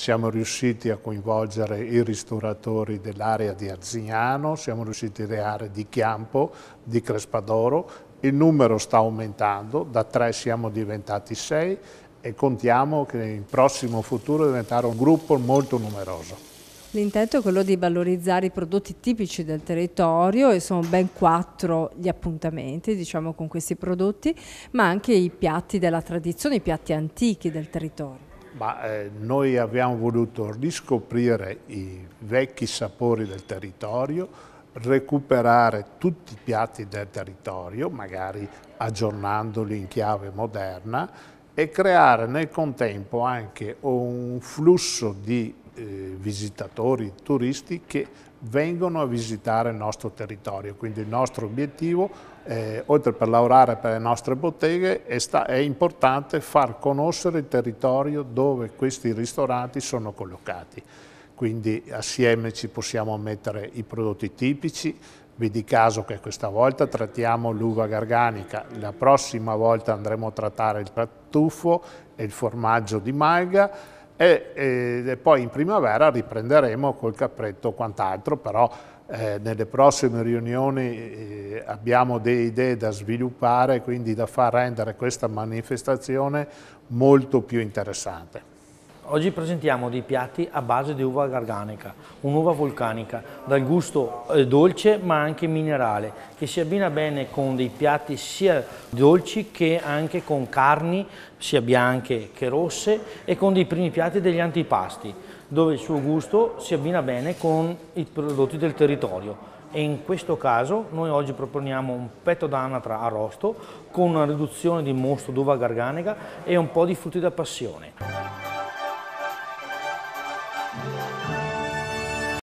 siamo riusciti a coinvolgere i ristoratori dell'area di Arzignano, siamo riusciti alle aree di Chiampo, di Crespadoro, il numero sta aumentando, da tre siamo diventati sei e contiamo che in prossimo futuro diventare un gruppo molto numeroso. L'intento è quello di valorizzare i prodotti tipici del territorio e sono ben quattro gli appuntamenti diciamo, con questi prodotti, ma anche i piatti della tradizione, i piatti antichi del territorio. Ma eh, noi abbiamo voluto riscoprire i vecchi sapori del territorio, recuperare tutti i piatti del territorio, magari aggiornandoli in chiave moderna e creare nel contempo anche un flusso di eh, visitatori, turisti che vengono a visitare il nostro territorio, quindi il nostro obiettivo, eh, oltre per lavorare per le nostre botteghe, è, è, importante far conoscere il territorio dove questi ristoranti sono collocati. Quindi assieme ci possiamo mettere i prodotti tipici, vedi caso che questa volta trattiamo l'uva garganica, la prossima volta andremo a trattare il tartufo e il formaggio di malga, e, e poi in primavera riprenderemo col capretto quant'altro, però eh, nelle prossime riunioni eh, abbiamo delle idee da sviluppare, quindi da far rendere questa manifestazione molto più interessante. Oggi presentiamo dei piatti a base di uva garganica, un'uva vulcanica, dal gusto eh, dolce ma anche minerale, che si abbina bene con dei piatti sia dolci che anche con carni, sia bianche che rosse, e con dei primi piatti degli antipasti, dove il suo gusto si abbina bene con i prodotti del territorio. E in questo caso noi oggi proponiamo un petto d'anatra arrosto con una riduzione di mosto d'uva garganica e un po' di frutti da passione.